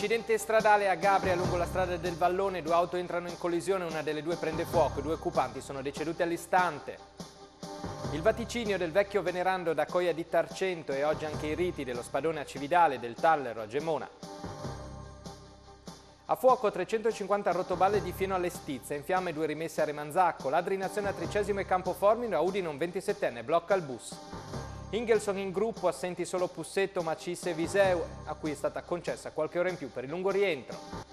Incidente stradale a Gabria lungo la strada del Vallone, due auto entrano in collisione, una delle due prende fuoco, due occupanti sono deceduti all'istante. Il vaticinio del vecchio venerando da Coia di Tarcento e oggi anche i riti dello spadone a Cividale, del Tallero a Gemona. A fuoco 350 rotoballe di Fieno alle Stizze, in fiamme due rimesse a Remanzacco, ladri in azione a Tricesimo e Campoformino, a Udine 27enne blocca il bus. Ingelson in gruppo, assenti solo Pussetto, Macisse e Viseu, a cui è stata concessa qualche ora in più per il lungo rientro.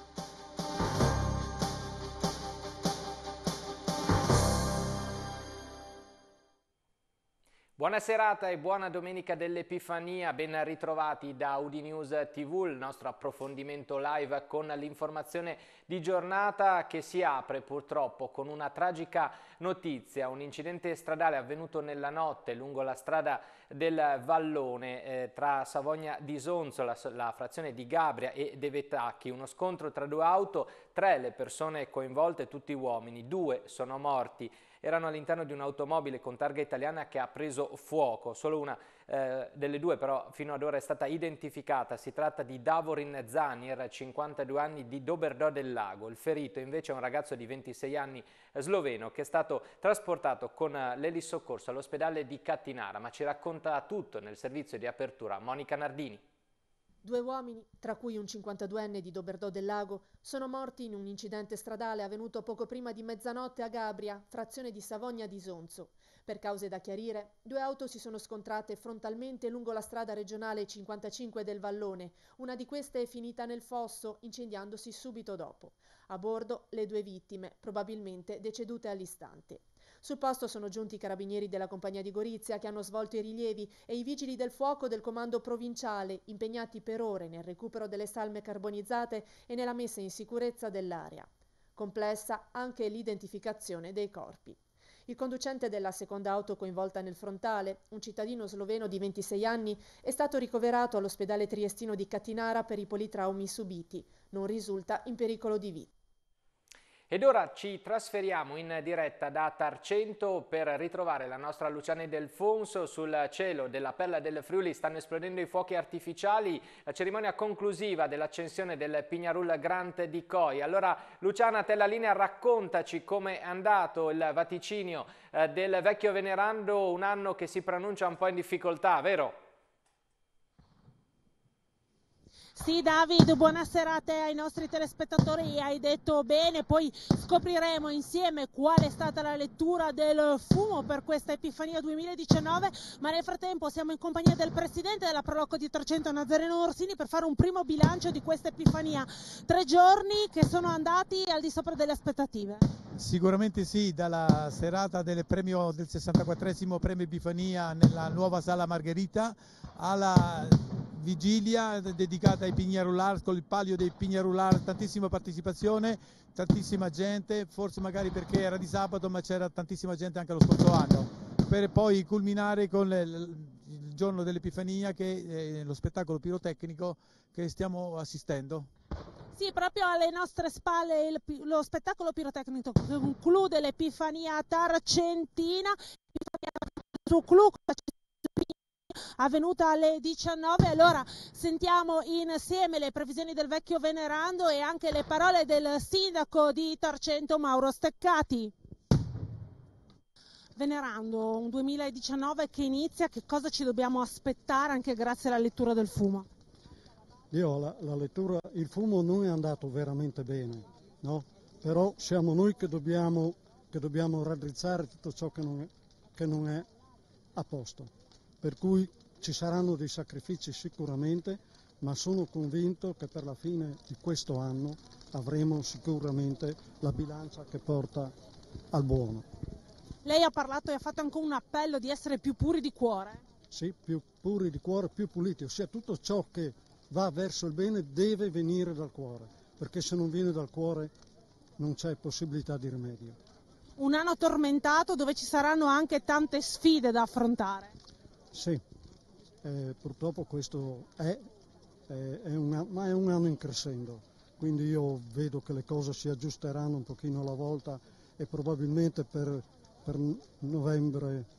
Buona serata e buona domenica dell'Epifania, ben ritrovati da Audi News TV, il nostro approfondimento live con l'informazione di giornata che si apre purtroppo con una tragica notizia, un incidente stradale avvenuto nella notte lungo la strada del Vallone eh, tra Savogna di Sonzo, la, la, frazione di Gabria e De Vetacchi, uno scontro tra due auto, tre le persone coinvolte, tutti uomini, due sono morti erano all'interno di un'automobile con targa italiana che ha preso fuoco. Solo una eh, delle due però fino ad ora è stata identificata. Si tratta di Davorin Zanir, 52 anni, di Doberdò del Lago. Il ferito invece è un ragazzo di 26 anni eh, sloveno che è stato trasportato con eh, l'elisoccorso all'ospedale di Cattinara, ma ci racconta tutto nel servizio di apertura Monica Nardini. Due uomini, tra cui un 52enne di Doberdò del Lago, sono morti in un incidente stradale avvenuto poco prima di mezzanotte a Gabria, frazione di Savogna di Sonzo. Per cause da chiarire, due auto si sono scontrate frontalmente lungo la strada regionale 55 del Vallone. Una di queste è finita nel fosso, incendiandosi subito dopo. A bordo le due vittime, probabilmente decedute all'istante. Sul posto sono giunti i carabinieri della compagnia di Gorizia che hanno svolto i rilievi e i vigili del fuoco del comando provinciale impegnati per ore nel recupero delle salme carbonizzate e nella messa in sicurezza dell'area. Complessa anche l'identificazione dei corpi. Il conducente della seconda auto coinvolta nel frontale, un cittadino sloveno di 26 anni, è stato ricoverato all'ospedale triestino di Catinara per i politraumi subiti. Non risulta in pericolo di vita. Ed ora ci trasferiamo in diretta da Tarcento per ritrovare la nostra Luciana Delfonso sul cielo della Perla del Friuli. Stanno esplodendo i fuochi artificiali, la cerimonia conclusiva dell'accensione del Pignarul Grant di COI. Allora Luciana, te la linea, raccontaci come è andato il vaticinio eh, del vecchio venerando, un anno che si pronuncia un po' in difficoltà, vero? Sì Davide, buona serata ai nostri telespettatori, hai detto bene, poi scopriremo insieme qual è stata la lettura del fumo per questa Epifania 2019, ma nel frattempo siamo in compagnia del presidente della Proloco di 300 Nazareno Orsini per fare un primo bilancio di questa Epifania, tre giorni che sono andati al di sopra delle aspettative. Sicuramente sì, dalla serata del, premio, del 64 premio Epifania nella nuova sala Margherita alla vigilia dedicata ai Pignarular, con il palio dei Pignarular, tantissima partecipazione, tantissima gente, forse magari perché era di sabato ma c'era tantissima gente anche lo scorso anno, per poi culminare con il giorno dell'Epifania che è lo spettacolo pirotecnico che stiamo assistendo. Sì, proprio alle nostre spalle il, lo spettacolo pirotecnico conclude l'Epifania Tarcentina, avvenuta alle 19. Allora sentiamo insieme le previsioni del vecchio venerando e anche le parole del sindaco di Tarcento Mauro Steccati. Venerando un 2019 che inizia, che cosa ci dobbiamo aspettare anche grazie alla lettura del fumo? Io la, la lettura, il fumo non è andato veramente bene, no? però siamo noi che dobbiamo, che dobbiamo raddrizzare tutto ciò che non, è, che non è a posto. Per cui ci saranno dei sacrifici sicuramente, ma sono convinto che per la fine di questo anno avremo sicuramente la bilancia che porta al buono. Lei ha parlato e ha fatto anche un appello di essere più puri di cuore. Sì, più puri di cuore, più puliti, ossia tutto ciò che va verso il bene deve venire dal cuore, perché se non viene dal cuore non c'è possibilità di rimedio. Un anno tormentato dove ci saranno anche tante sfide da affrontare. Sì, eh, purtroppo questo è, eh, è una, ma è un anno in crescendo, quindi io vedo che le cose si aggiusteranno un pochino alla volta e probabilmente per, per novembre,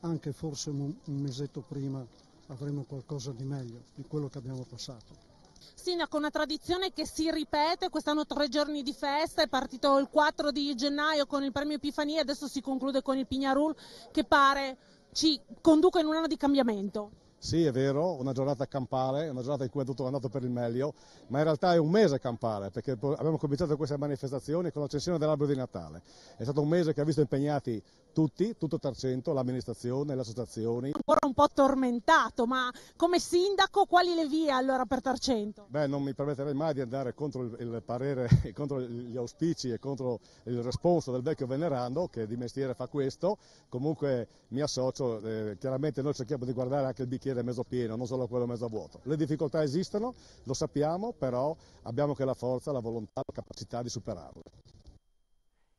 anche forse un mesetto prima, avremo qualcosa di meglio di quello che abbiamo passato. Sindaco, una tradizione che si ripete, quest'anno tre giorni di festa, è partito il 4 di gennaio con il premio Epifania, adesso si conclude con il Pignarul che pare ci conduca in un anno di cambiamento. Sì, è vero, una giornata campale, una giornata in cui è tutto andato per il meglio, ma in realtà è un mese campale, perché abbiamo cominciato queste manifestazioni con l'accensione dell'albero di Natale. È stato un mese che ha visto impegnati tutti, tutto Tarcento, l'amministrazione, le associazioni. Ora un po' tormentato, ma come sindaco quali le vie allora per Tarcento? Beh, non mi permetterei mai di andare contro il, il parere, contro gli auspici e contro il responso del vecchio venerando che di mestiere fa questo, comunque mi associo, eh, chiaramente noi cerchiamo di guardare anche il bicchiere mezzo pieno, non solo quello mezzo vuoto. Le difficoltà esistono, lo sappiamo, però abbiamo anche la forza, la volontà, la capacità di superarle.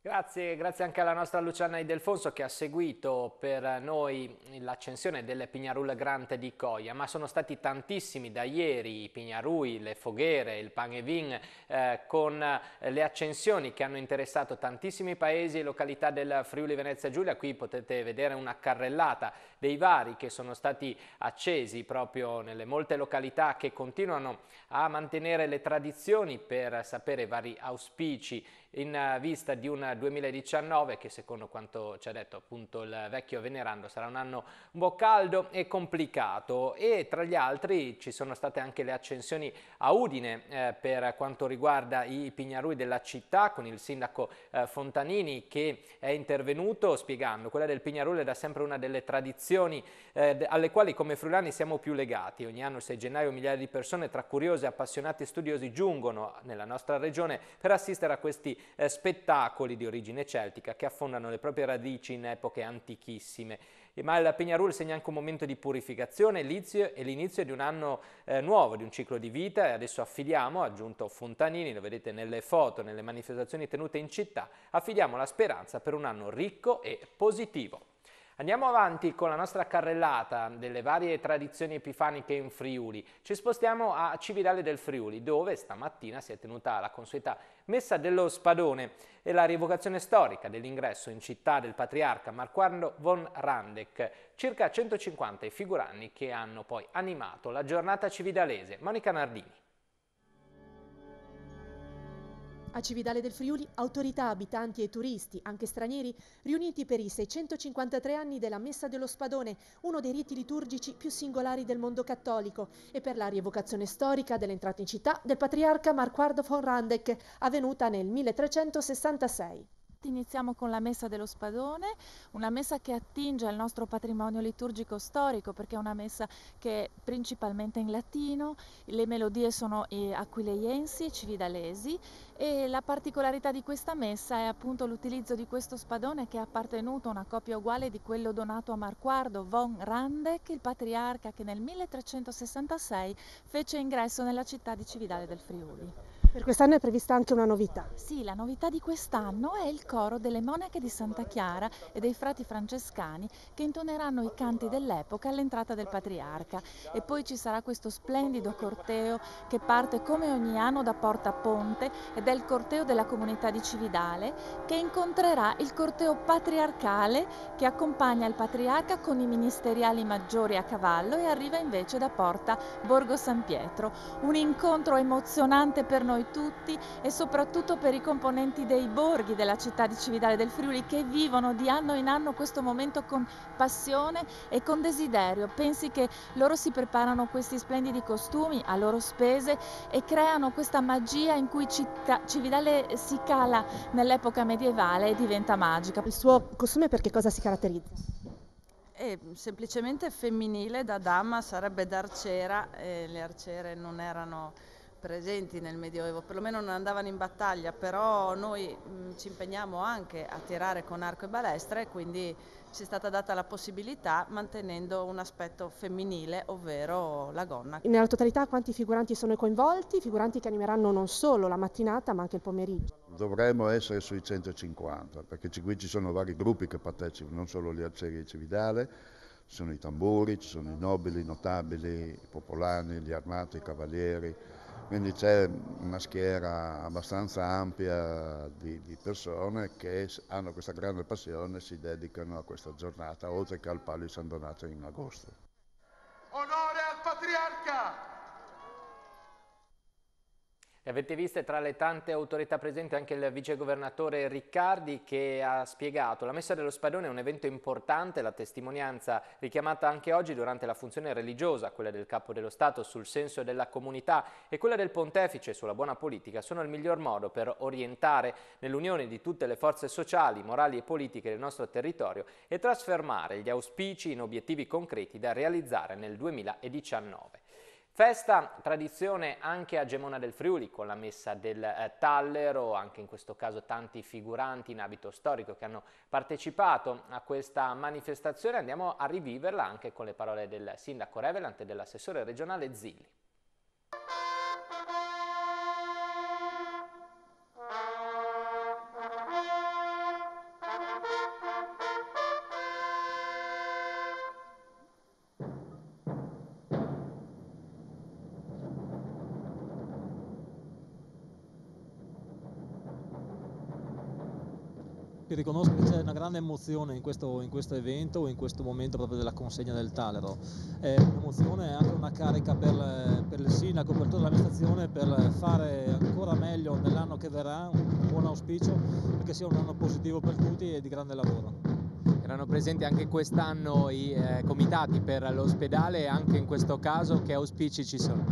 Grazie, grazie anche alla nostra Luciana Idelfonso che ha seguito per noi l'accensione delle Pignarul Grant di Coia, ma sono stati tantissimi da ieri i Pignarui, le Foghere, il Pan e Vin, eh, con le accensioni che hanno interessato tantissimi paesi e località del Friuli Venezia Giulia, qui potete vedere una carrellata dei vari che sono stati accesi proprio nelle molte località che continuano a mantenere le tradizioni per sapere vari auspici in eh, vista di un 2019 che secondo quanto ci ha detto appunto il vecchio venerando sarà un anno un po' caldo e complicato e tra gli altri ci sono state anche le accensioni a Udine eh, per quanto riguarda i pignarui della città con il sindaco eh, Fontanini che è intervenuto spiegando quella del pignarullo è da sempre una delle tradizioni associazioni eh, alle quali come friulani siamo più legati. Ogni anno il 6 gennaio migliaia di persone tra curiosi, appassionati e studiosi giungono nella nostra regione per assistere a questi eh, spettacoli di origine celtica che affondano le proprie radici in epoche antichissime. Ma il Peñarol segna anche un momento di purificazione e l'inizio di un anno eh, nuovo, di un ciclo di vita e adesso affidiamo, ha aggiunto Fontanini, lo vedete nelle foto, nelle manifestazioni tenute in città, affidiamo la speranza per un anno ricco e positivo. Andiamo avanti con la nostra carrellata delle varie tradizioni epifaniche in Friuli. Ci spostiamo a Cividale del Friuli, dove stamattina si è tenuta la consueta messa dello spadone e la rievocazione storica dell'ingresso in città del patriarca Marquardo von Randeck. circa 150 i figuranti che hanno poi animato la giornata cividalese. Monica Nardini. A Cividale del Friuli, autorità, abitanti e turisti, anche stranieri, riuniti per i 653 anni della Messa dello Spadone, uno dei riti liturgici più singolari del mondo cattolico, e per la rievocazione storica dell'entrata in città del patriarca Marquardo von Randeck, avvenuta nel 1366 notte iniziamo con la messa dello spadone, una messa che attinge al nostro patrimonio liturgico storico perché è una messa che è principalmente in latino, le melodie sono eh, aquileiensi e cividalesi e la particolarità di questa messa è appunto l'utilizzo di questo spadone che è appartenuto a una copia uguale di quello donato a Marquardo von Randeck, il patriarca che nel 1366 fece ingresso nella città di Cividale del Friuli. Per quest'anno è prevista anche una novità. Sì, la novità di quest'anno è il coro delle monache di Santa Chiara e dei frati francescani che intoneranno i canti dell'epoca all'entrata del patriarca e poi ci sarà questo splendido corteo che parte come ogni anno da Porta Ponte ed è il corteo della comunità di Cividale che incontrerà il corteo patriarcale che accompagna il patriarca con i ministeriali maggiori a cavallo e arriva invece da Porta Borgo San Pietro. Un incontro emozionante per noi noi tutti e soprattutto per i componenti dei borghi della città di Cividale del Friuli che vivono di anno in anno questo momento con passione e con desiderio. Pensi che loro si preparano questi splendidi costumi a loro spese e creano questa magia in cui città, Cividale si cala nell'epoca medievale e diventa magica. Il suo costume per che cosa si caratterizza? È eh, semplicemente femminile, da dama sarebbe d'arciera, eh, le arciere non erano presenti nel Medioevo, perlomeno non andavano in battaglia, però noi mh, mm, ci impegniamo anche a tirare con arco e balestra e quindi ci è stata data la possibilità mantenendo un aspetto femminile, ovvero la gonna. Nella totalità quanti figuranti sono coinvolti? Figuranti che animeranno non solo la mattinata ma anche il pomeriggio? Dovremmo essere sui 150 perché qui ci sono vari gruppi che partecipano, non solo gli arcieri e Cividale, ci sono i tamburi, ci sono i nobili, i notabili, i popolani, gli armati, i cavalieri, quindi c'è una schiera abbastanza ampia di, di, persone che hanno questa grande passione e si dedicano a questa giornata, oltre che al Palio di San Donato in agosto. Onore al Patriarca! Le avete visto tra le tante autorità presenti anche il vicegovernatore Riccardi che ha spiegato la messa dello spadone è un evento importante, la testimonianza richiamata anche oggi durante la funzione religiosa, quella del capo dello Stato sul senso della comunità e quella del pontefice sulla buona politica sono il miglior modo per orientare nell'unione di tutte le forze sociali, morali e politiche del nostro territorio e trasformare gli auspici in obiettivi concreti da realizzare nel 2019. Festa, tradizione anche a Gemona del Friuli con la messa del eh, Tallero, anche in questo caso tanti figuranti in abito storico che hanno partecipato a questa manifestazione. Andiamo a riviverla anche con le parole del sindaco Revelant e dell'assessore regionale Zilli. che riconosco che c'è una grande emozione in questo, in questo evento, in questo momento proprio della consegna del talero. È un'emozione e anche una carica per, per il sindaco, per tutta l'amministrazione, per fare ancora meglio nell'anno che verrà, un buon auspicio, perché sia un anno positivo per tutti e di grande lavoro erano presenti anche quest'anno i eh, comitati per l'ospedale e anche in questo caso che auspici ci sono?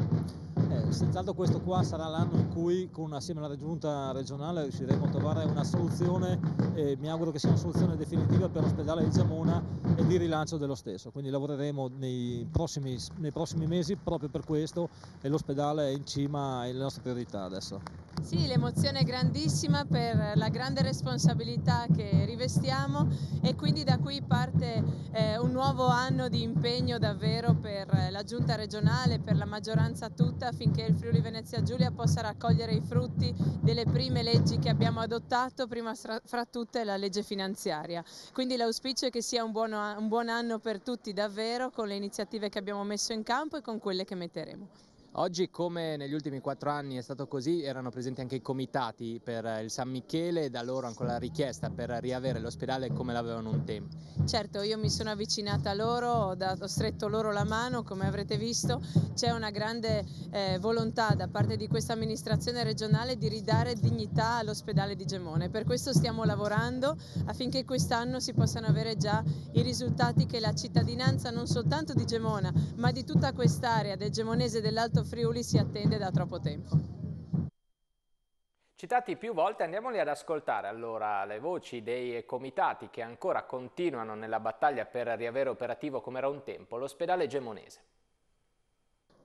Eh, senz'altro questo qua sarà l'anno in cui con, assieme alla giunta regionale riusciremo a trovare una soluzione e mi auguro che sia una soluzione definitiva per l'ospedale di Giamona e di rilancio dello stesso. Quindi lavoreremo nei prossimi, nei prossimi mesi proprio per questo e l'ospedale è in cima alle nostre priorità adesso. Sì, l'emozione è grandissima per la grande responsabilità che stiamo e quindi da qui parte eh, un nuovo anno di impegno davvero per eh, la giunta regionale, per la maggioranza tutta affinché il Friuli Venezia Giulia possa raccogliere i frutti delle prime leggi che abbiamo adottato, prima fra tutte la legge finanziaria. Quindi l'auspicio è che sia un, buono, un buon anno per tutti davvero con le iniziative che abbiamo messo in campo e con quelle che metteremo. Oggi come negli ultimi quattro anni è stato così, erano presenti anche i comitati per eh, il San Michele, e da loro ancora la richiesta per riavere l'ospedale come l'avevano un tempo. Certo, io mi sono avvicinata a loro, ho stretto loro la mano, come avrete visto c'è una grande eh, volontà da parte di questa amministrazione regionale di ridare dignità all'ospedale di Gemone, per questo stiamo lavorando affinché quest'anno si possano avere già i risultati che la cittadinanza non soltanto di Gemona ma di tutta quest'area del Gemonese e dell'Alto Alto Friuli si attende da troppo tempo. Citati più volte, andiamoli ad ascoltare allora le voci dei comitati che ancora continuano nella battaglia per riavere operativo come era un tempo l'ospedale gemonese.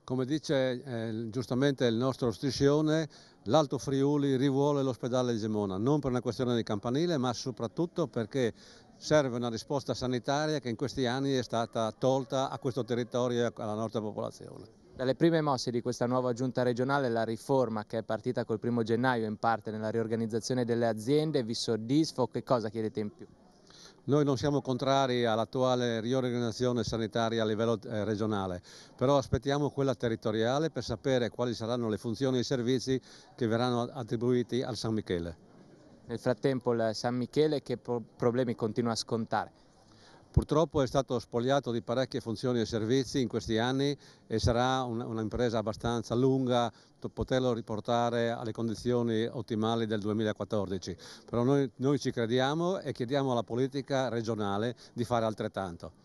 Come dice eh, giustamente il nostro striscione, l'Alto Friuli rivuole l'ospedale di Gemona, non per una questione di campanile, ma soprattutto perché serve una risposta sanitaria che in questi anni è stata tolta a questo territorio e alla nostra popolazione. Dalle prime mosse di questa nuova giunta regionale la riforma che è partita col primo gennaio in parte nella riorganizzazione delle aziende, vi soddisfa o che cosa chiedete in più? Noi non siamo contrari all'attuale riorganizzazione sanitaria a livello eh, regionale, però aspettiamo quella territoriale per sapere quali saranno le funzioni e i servizi che verranno attribuiti al San Michele. Nel frattempo il San Michele che problemi continua a scontare? Purtroppo è stato spogliato di parecchie funzioni e servizi in questi anni e sarà un'impresa abbastanza lunga poterlo riportare alle condizioni ottimali del 2014. Però noi, noi ci crediamo e chiediamo alla politica regionale di fare altrettanto.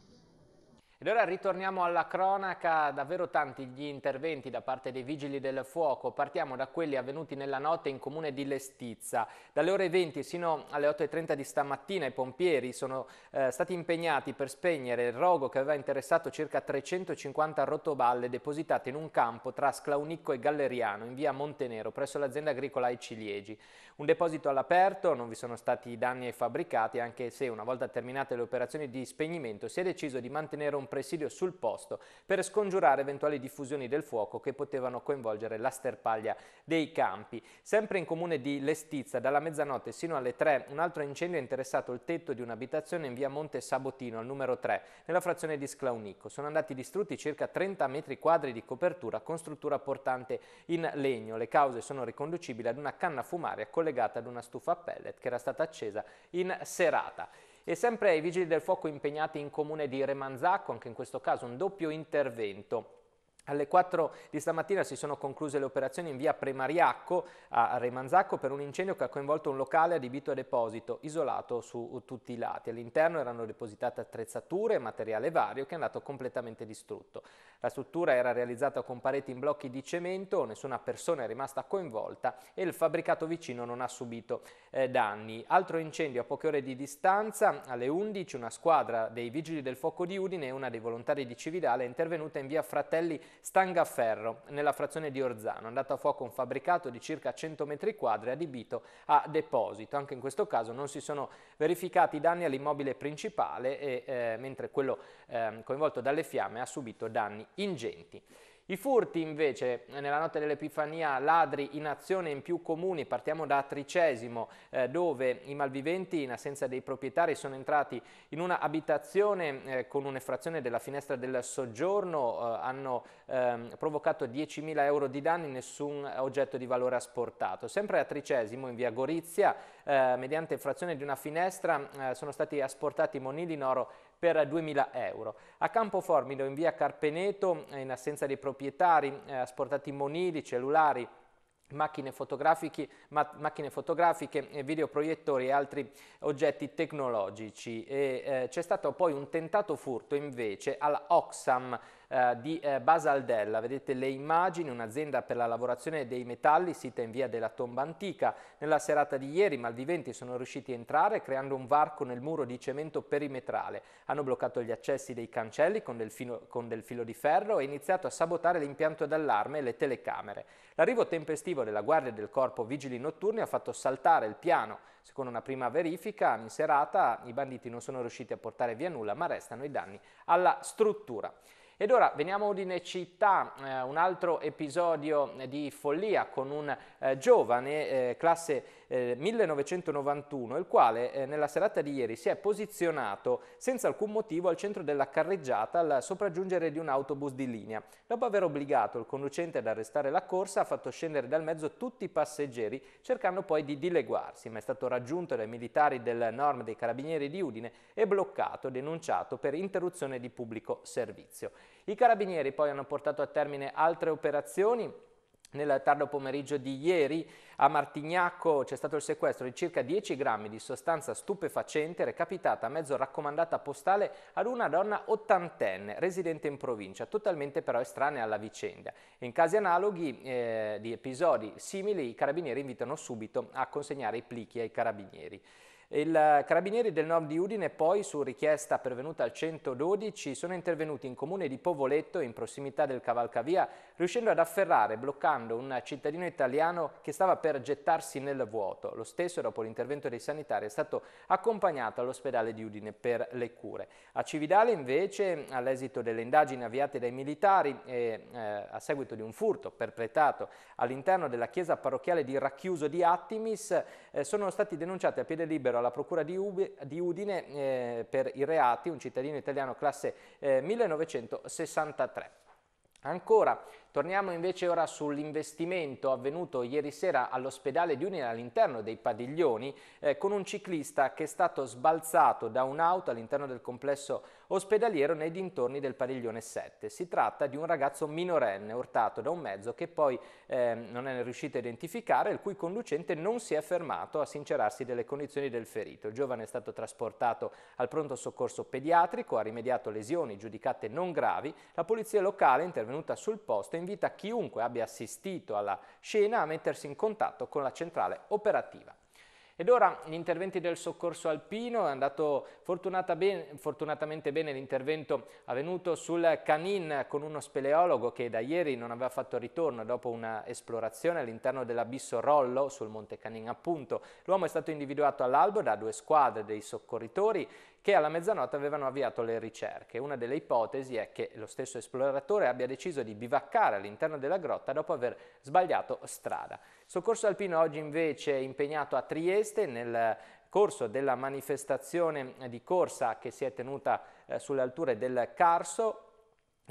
Ed ora ritorniamo alla cronaca, davvero tanti gli interventi da parte dei vigili del fuoco, partiamo da quelli avvenuti nella notte in comune di Lestizza. Dalle ore 20 sino alle 8.30 di stamattina i pompieri sono eh, stati impegnati per spegnere il rogo che aveva interessato circa 350 rotoballe depositate in un campo tra Sclaunicco e Galleriano in via Montenero presso l'azienda agricola I Ciliegi. Un deposito all'aperto, non vi sono stati danni ai fabbricati anche se una volta terminate le operazioni di spegnimento si è deciso di mantenere un presidio sul posto per scongiurare eventuali diffusioni del fuoco che potevano coinvolgere la sterpaglia dei campi. Sempre in comune di Lestizza, dalla mezzanotte sino alle 3, un altro incendio ha interessato il tetto di un'abitazione in via Monte Sabotino, al numero 3, nella frazione di Sclaunico. Sono andati distrutti circa 30 metri quadri di copertura con struttura portante in legno. Le cause sono riconducibili ad una canna fumaria collegata ad una stufa pellet che era stata accesa in serata. E sempre ai vigili del fuoco impegnati in comune di Remanzacco, anche in questo caso un doppio intervento. Alle 4 di stamattina si sono concluse le operazioni in via Premariacco a Remanzacco per un incendio che ha coinvolto un locale adibito a deposito, isolato su tutti i lati. All'interno erano depositate attrezzature e materiale vario che è andato completamente distrutto. La struttura era realizzata con pareti in blocchi di cemento, nessuna persona è rimasta coinvolta e il fabbricato vicino non ha subito eh, danni. Altro incendio a poche ore di distanza, alle 11 una squadra dei vigili del fuoco di Udine e una dei volontari di Cividale è intervenuta in via Fratelli Stangaferro, nella frazione di Orzano, andato a fuoco un fabbricato di circa 100 metri quadri adibito a deposito. Anche in questo caso non si sono verificati danni all'immobile principale, e, eh, mentre quello eh, coinvolto dalle fiamme ha subito danni ingenti. I furti invece nella notte dell'Epifania, ladri in azione in più comuni, partiamo da Tricesimo eh, dove i malviventi in assenza dei proprietari sono entrati in una abitazione eh, con un'effrazione della finestra del soggiorno, eh, hanno ehm, provocato 10.000 euro di danni, nessun oggetto di valore asportato. Sempre a Tricesimo in via Gorizia, eh, mediante effrazione di una finestra, eh, sono stati asportati monili in oro per 2000 euro. A Campoformido in via Carpeneto, in assenza dei proprietari, eh, asportati monili, cellulari, Macchine fotografiche, ma, macchine fotografiche, eh, videoproiettori e altri oggetti tecnologici. Eh, c'è stato poi un tentato furto invece alla Oxam eh, di eh, Basaldella. Vedete le immagini, un'azienda per la lavorazione dei metalli sita in via della Tomba Antica. Nella serata di ieri i malviventi sono riusciti a entrare creando un varco nel muro di cemento perimetrale. Hanno bloccato gli accessi dei cancelli con del, filo, con del filo di ferro e iniziato a sabotare l'impianto d'allarme e le telecamere. L'arrivo tempestivo della Guardia del Corpo Vigili Notturni ha fatto saltare il piano. Secondo una prima verifica, in serata i banditi non sono riusciti a portare via nulla, ma restano i danni alla struttura. Ed ora veniamo in città, eh, un altro episodio di follia con un eh, giovane, eh, classe 1991, eh, il quale eh, nella serata di ieri si è posizionato senza alcun motivo al centro della carreggiata al sopraggiungere di un autobus di linea. Dopo aver obbligato il conducente ad arrestare la corsa, ha fatto scendere dal mezzo tutti i passeggeri, cercando poi di dileguarsi, ma è stato raggiunto dai militari del Norm dei Carabinieri di Udine e bloccato, denunciato per interruzione di pubblico servizio. I Carabinieri poi hanno portato a termine altre operazioni nel tardo pomeriggio di ieri a Martignacco c'è stato il sequestro di circa 10 grammi di sostanza stupefacente recapitata a mezzo raccomandata postale ad una donna ottantenne residente in provincia, totalmente però estranea alla vicenda. In casi analoghi eh, di episodi simili i carabinieri invitano subito a consegnare i plichi ai carabinieri. Il Carabinieri del nord di Udine poi, su richiesta pervenuta al 112, sono intervenuti in comune di Povoletto, in prossimità del Cavalcavia, riuscendo ad afferrare, bloccando un cittadino italiano che stava per gettarsi nel vuoto. Lo stesso, dopo l'intervento dei sanitari, è stato accompagnato all'ospedale di Udine per le cure. A Cividale, invece, all'esito delle indagini avviate dai militari e eh, a seguito di un furto perpetrato all'interno della chiesa parrocchiale di Racchiuso di Attimis, eh, sono stati denunciati a piede libero alla Procura di, Ube, di Udine eh, per i reati, un cittadino italiano classe eh, 1963. Ancora Torniamo invece ora sull'investimento avvenuto ieri sera all'ospedale di Unina all'interno dei padiglioni eh, con un ciclista che è stato sbalzato da un'auto all'interno del complesso ospedaliero nei dintorni del padiglione 7. Si tratta di un ragazzo minorenne urtato da un mezzo che poi eh, non è riuscito a identificare, il cui conducente non si è fermato a sincerarsi delle condizioni del ferito. Il giovane è stato trasportato al pronto soccorso pediatrico, ha rimediato lesioni giudicate non gravi. La polizia locale è intervenuta sul posto invita chiunque abbia assistito alla scena a mettersi in contatto con la centrale operativa. Ed ora gli interventi del soccorso alpino, è andato fortunata ben, fortunatamente bene l'intervento avvenuto sul Canin con uno speleologo che da ieri non aveva fatto ritorno dopo un'esplorazione all'interno dell'abisso Rollo sul Monte Canin appunto. L'uomo è stato individuato all'albo da due squadre dei soccorritori che alla mezzanotte avevano avviato le ricerche. Una delle ipotesi è che lo stesso esploratore abbia deciso di bivaccare all'interno della grotta dopo aver sbagliato strada. Soccorso Alpino oggi invece è impegnato a Trieste nel corso della manifestazione di corsa che si è tenuta eh, sulle alture del Carso,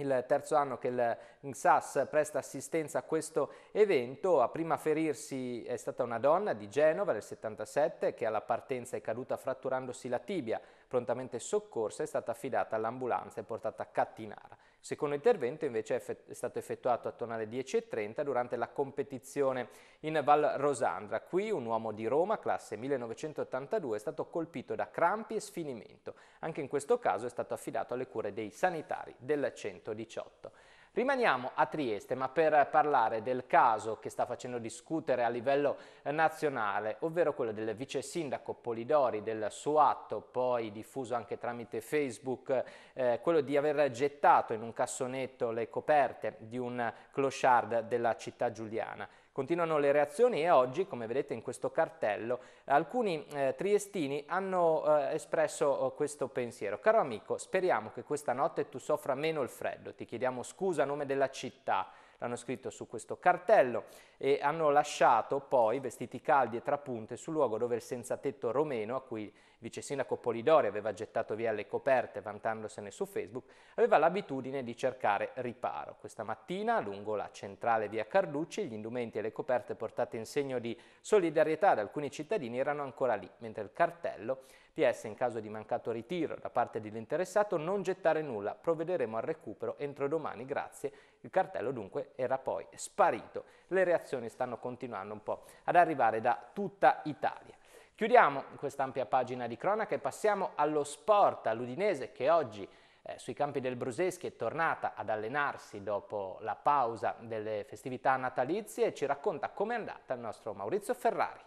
il terzo anno che il NSAS presta assistenza a questo evento. A prima ferirsi è stata una donna di Genova del 77 che alla partenza è caduta fratturandosi la tibia. Prontamente soccorsa è stata affidata all'ambulanza e portata a Cattinara. Il secondo intervento invece è, stato effettuato attorno alle 10.30 durante la competizione in Val Rosandra. Qui un uomo di Roma, classe 1982, è stato colpito da crampi e sfinimento. Anche in questo caso è stato affidato alle cure dei sanitari del 118. Rimaniamo a Trieste, ma per parlare del caso che sta facendo discutere a livello nazionale, ovvero quello del vice sindaco Polidori, del suo atto poi diffuso anche tramite Facebook, eh, quello di aver gettato in un cassonetto le coperte di un clochard della città giuliana. Continuano le reazioni e oggi, come vedete in questo cartello, alcuni eh, triestini hanno eh, espresso oh, questo pensiero. Caro amico, speriamo che questa notte tu soffra meno il freddo, ti chiediamo scusa a nome della città, l'hanno scritto su questo cartello e hanno lasciato poi vestiti caldi e trapunte sul luogo dove il senza tetto romeno, a cui il vice sindaco Polidori aveva gettato via le coperte vantandosene su Facebook, aveva l'abitudine di cercare riparo. Questa mattina, lungo la centrale via Carducci, gli indumenti e le coperte portate in segno di solidarietà da alcuni cittadini erano ancora lì, mentre il cartello PS in caso di mancato ritiro da parte dell'interessato non gettare nulla, provvederemo al recupero entro domani, grazie il cartello dunque era poi sparito. Le reazioni stanno continuando un po' ad arrivare da tutta Italia. Chiudiamo questa ampia pagina di cronaca e passiamo allo sport all'Udinese che oggi eh, sui campi del Bruseschi è tornata ad allenarsi dopo la pausa delle festività natalizie e ci racconta com'è andata il nostro Maurizio Ferrari.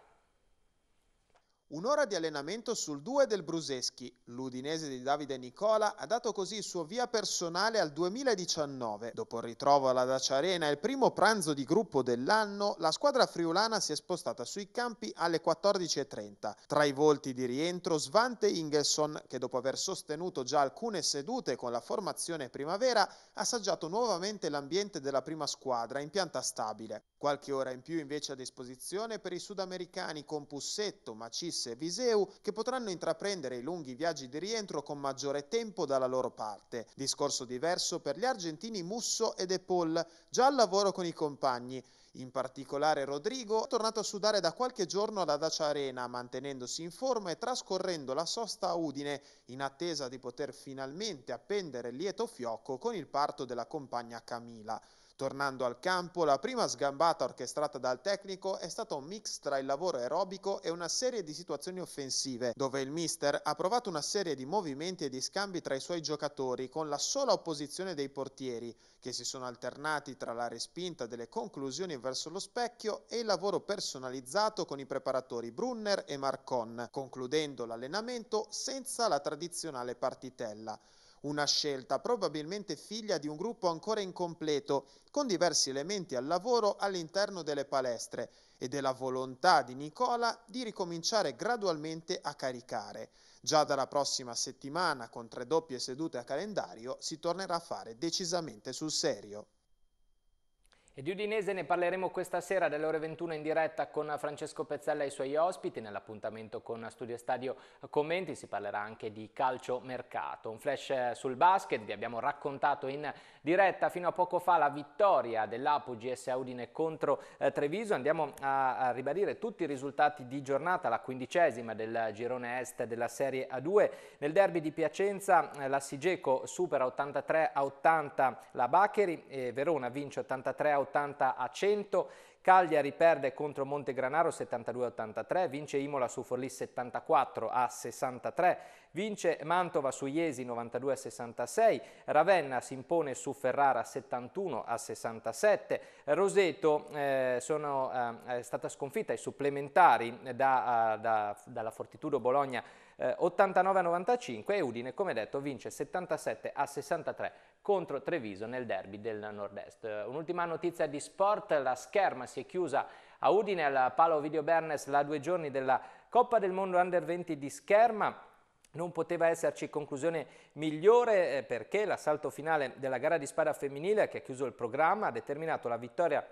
Un'ora di allenamento sul 2 del Bruseschi, l'udinese di Davide Nicola ha dato così il suo via personale al 2019. Dopo il ritrovo alla Dacia Arena e il primo pranzo di gruppo dell'anno, la squadra friulana si è spostata sui campi alle 14.30. Tra i volti di rientro Svante Ingelson, che dopo aver sostenuto già alcune sedute con la formazione primavera, ha assaggiato nuovamente l'ambiente della prima squadra in pianta stabile. Qualche ora in più invece a disposizione per i sudamericani con Pussetto, Macis Ulisse e Viseu che potranno intraprendere i lunghi viaggi di rientro con maggiore tempo dalla loro parte. Discorso diverso per gli argentini Musso e De Paul, già al lavoro con i compagni. In particolare Rodrigo, tornato a sudare da qualche giorno alla Dacia Arena, mantenendosi in forma e trascorrendo la sosta a Udine, in attesa di poter finalmente appendere il lieto fiocco con il parto della compagna Camila. Tornando al campo, la prima sgambata orchestrata dal tecnico è stata un mix tra il lavoro aerobico e una serie di situazioni offensive, dove il mister ha provato una serie di movimenti e di scambi tra i suoi giocatori con la sola opposizione dei portieri, che si sono alternati tra la respinta delle conclusioni verso lo specchio e il lavoro personalizzato con i preparatori Brunner e Marcon, concludendo l'allenamento senza la tradizionale partitella. Una scelta probabilmente figlia di un gruppo ancora incompleto, con diversi elementi al lavoro all'interno delle palestre e della volontà di Nicola di ricominciare gradualmente a caricare. Già dalla prossima settimana, con tre doppie sedute a calendario, si tornerà a fare decisamente sul serio. E di Udinese ne parleremo questa sera dalle ore 21 in diretta con Francesco Pezzella e i suoi ospiti. Nell'appuntamento con Studio Stadio Commenti si parlerà anche di calcio mercato. Un flash eh, sul basket, vi abbiamo raccontato in diretta fino a poco fa la vittoria dell'Apu GS Udine contro eh, Treviso. Andiamo a, a, ribadire tutti i risultati di giornata, la quindicesima del girone est della Serie A2. Nel derby di Piacenza eh, la Sigeco supera 83 80 la Baccheri e Verona vince 83 a 80 80 a 100. Cagliari perde contro Montegranaro 72-83, a vince Imola su Forlì 74 a 63, vince Mantova su Iesi 92 a 66, Ravenna si impone su Ferrara 71 a 67, Roseto eh, sono, eh, è stata sconfitta ai supplementari da, eh, da, dalla Fortitudo Bologna 89 eh, a 95 e Udine come detto vince 77 a 63 contro Treviso nel derby del nord-est. Un'ultima notizia di sport, la scherma si è chiusa a Udine al Palo Video Bernes la due giorni della Coppa del Mondo Under 20 di scherma. Non poteva esserci conclusione migliore eh, perché l'assalto finale della gara di spada femminile che ha chiuso il programma ha determinato la vittoria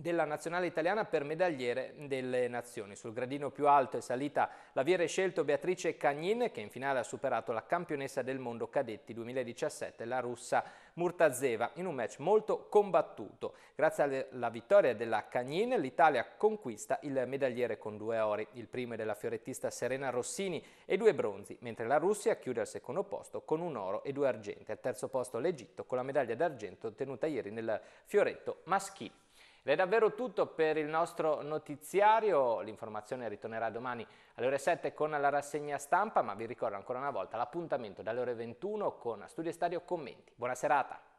della nazionale italiana per medagliere delle nazioni. Sul gradino più alto è salita l'aviere scelto Beatrice Cagnin che in finale ha superato la campionessa del mondo cadetti 2017, la russa Murtazeva, in un match molto combattuto. Grazie alla vittoria della Cagnin l'Italia conquista il medagliere con due ori, il primo è della fiorettista Serena Rossini e due bronzi, mentre la Russia chiude al secondo posto con un oro e due argenti. Al terzo posto l'Egitto con la medaglia d'argento ottenuta ieri nel fioretto maschile. Ed è davvero tutto per il nostro notiziario, l'informazione ritornerà domani alle ore 7 con la rassegna stampa, ma vi ricordo ancora una volta l'appuntamento dalle ore 21 con Studio Stadio Commenti. Buona serata!